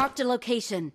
Marked a location.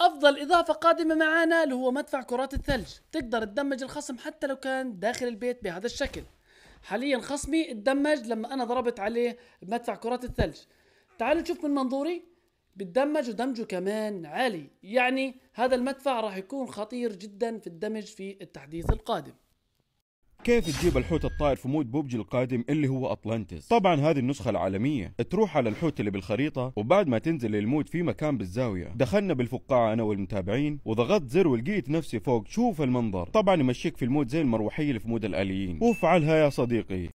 افضل اضافه قادمه معانا اللي هو مدفع كرات الثلج تقدر تدمج الخصم حتى لو كان داخل البيت بهذا الشكل حاليا خصمي تدمج لما انا ضربت عليه بمدفع كرات الثلج تعالوا نشوف من منظوري بتدمج ودمجه كمان عالي يعني هذا المدفع راح يكون خطير جدا في الدمج في التحديث القادم كيف تجيب الحوت الطائر في مود بوبجي القادم اللي هو أطلانتس طبعا هذه النسخة العالمية تروح على الحوت اللي بالخريطة وبعد ما تنزل للمود في مكان بالزاوية دخلنا بالفقاعة أنا والمتابعين وضغطت زر ولقيت نفسي فوق شوف المنظر طبعا يمشيك في المود زي المروحية اللي في مود الآليين وافعلها يا صديقي